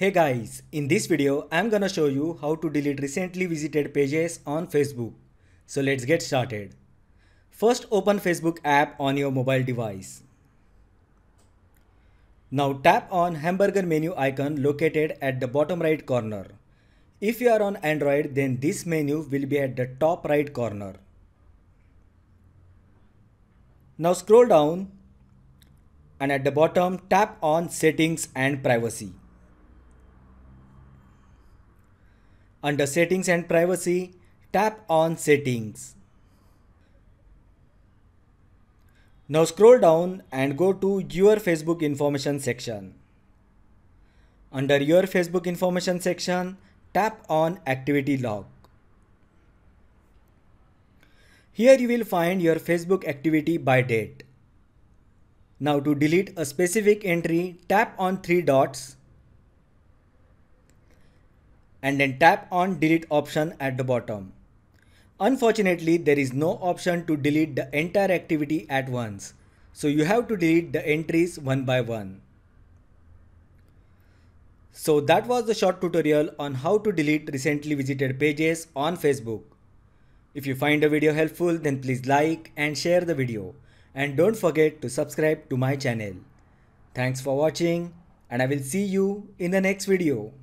Hey guys, in this video I'm gonna show you how to delete recently visited pages on Facebook. So let's get started. First open Facebook app on your mobile device. Now tap on hamburger menu icon located at the bottom right corner. If you are on Android then this menu will be at the top right corner. Now scroll down and at the bottom tap on settings and privacy. Under Settings and Privacy, tap on Settings. Now scroll down and go to Your Facebook Information section. Under Your Facebook Information section, tap on Activity Log. Here you will find your Facebook activity by date. Now to delete a specific entry, tap on three dots and then tap on delete option at the bottom. Unfortunately, there is no option to delete the entire activity at once. So you have to delete the entries one by one. So that was the short tutorial on how to delete recently visited pages on Facebook. If you find the video helpful then please like and share the video and don't forget to subscribe to my channel. Thanks for watching and I will see you in the next video.